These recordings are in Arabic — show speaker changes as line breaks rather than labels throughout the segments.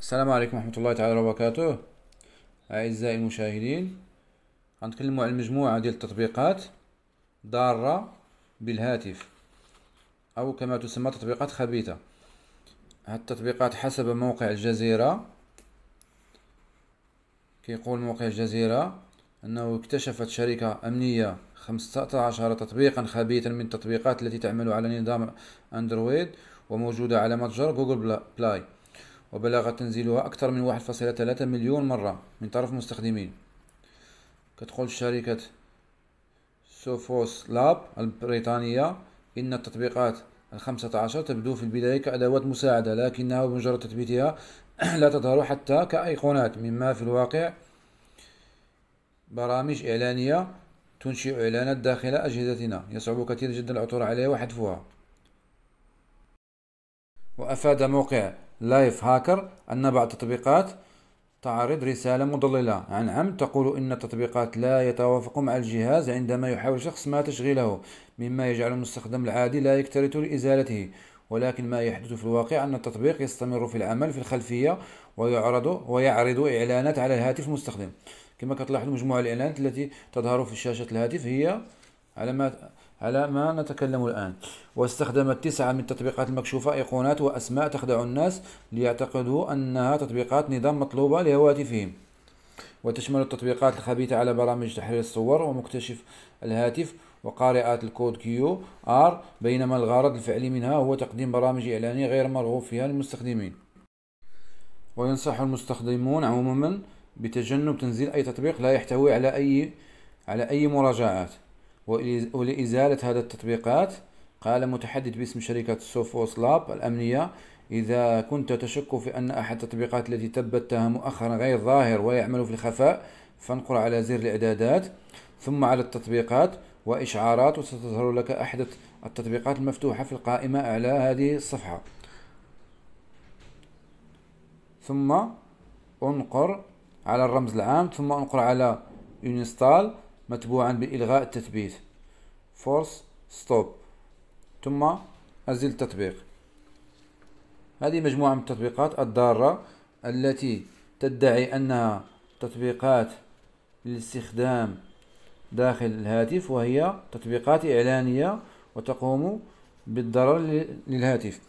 السلام عليكم ورحمة الله تعالى وبركاته أعزائي المشاهدين غنتكلموا على مجموعة ديال التطبيقات ضارة بالهاتف أو كما تسمى تطبيقات خبيثة هاد التطبيقات حسب موقع الجزيرة كيقول موقع الجزيرة أنه اكتشفت شركة أمنية 15 تطبيقا خبيثا من التطبيقات التي تعمل على نظام أندرويد وموجودة على متجر جوجل بلاي وبلغ تنزيلها أكثر من 1.3 مليون مرة من طرف مستخدمين كتقول شركة سوفوس لاب البريطانية إن التطبيقات الخمسة عشر تبدو في البداية كأدوات مساعدة لكنها بمجرد تثبيتها لا تظهر حتى كأيقونات مما في الواقع برامج إعلانية تنشئ إعلانات داخل أجهزتنا يصعب كثير جدا العثور عليها وحذفها وأفاد موقع لايف هاكر أن بعض التطبيقات تعرض رسالة مضللة عن عمد تقول إن التطبيقات لا يتوافق مع الجهاز عندما يحاول شخص ما تشغيله مما يجعل المستخدم العادي لا يكترث لإزالته ولكن ما يحدث في الواقع أن التطبيق يستمر في العمل في الخلفية ويعرض ويعرض إعلانات على الهاتف المستخدم كما كتلاحظوا مجموعة الإعلانات التي تظهر في شاشة الهاتف هي علامات على ما نتكلم الآن واستخدمت تسعة من التطبيقات المكشوفة أيقونات وأسماء تخدع الناس ليعتقدوا أنها تطبيقات نظام مطلوبة لهواتفهم وتشمل التطبيقات الخبيثة على برامج تحرير الصور ومكتشف الهاتف وقارئات الكود كيو آر بينما الغرض الفعلي منها هو تقديم برامج إعلانية غير مرغوب فيها للمستخدمين وينصح المستخدمون عموما بتجنب تنزيل أي تطبيق لا يحتوي على أي على أي مراجعات ولإزالة هذا التطبيقات قال متحدث باسم شركة سوفوس لاب الأمنية إذا كنت تشك في أن أحد التطبيقات التي ثبتها مؤخرا غير ظاهر ويعمل في الخفاء فانقر على زر الإعدادات ثم على التطبيقات وإشعارات وستظهر لك أحد التطبيقات المفتوحة في القائمة أعلى هذه الصفحة ثم انقر على الرمز العام ثم انقر على انستال متبوعا بإلغاء التثبيت فورس ستوب ثم أزل التطبيق هذه مجموعة من التطبيقات الضارة التي تدعي أنها تطبيقات للاستخدام داخل الهاتف وهي تطبيقات إعلانية وتقوم بالضرر للهاتف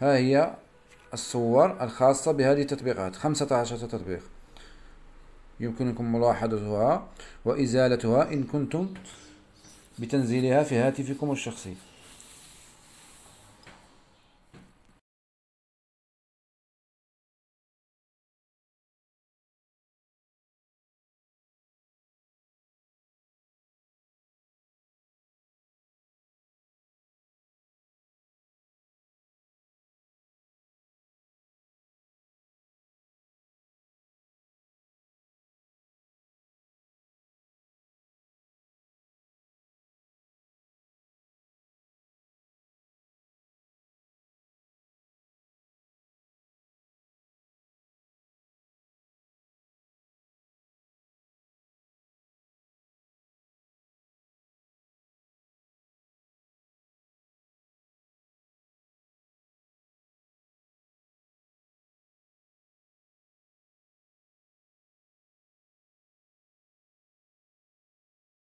ها هي الصور الخاصة بهذه التطبيقات 15 تطبيق يمكنكم ملاحظتها وإزالتها إن كنتم بتنزيلها في هاتفكم الشخصي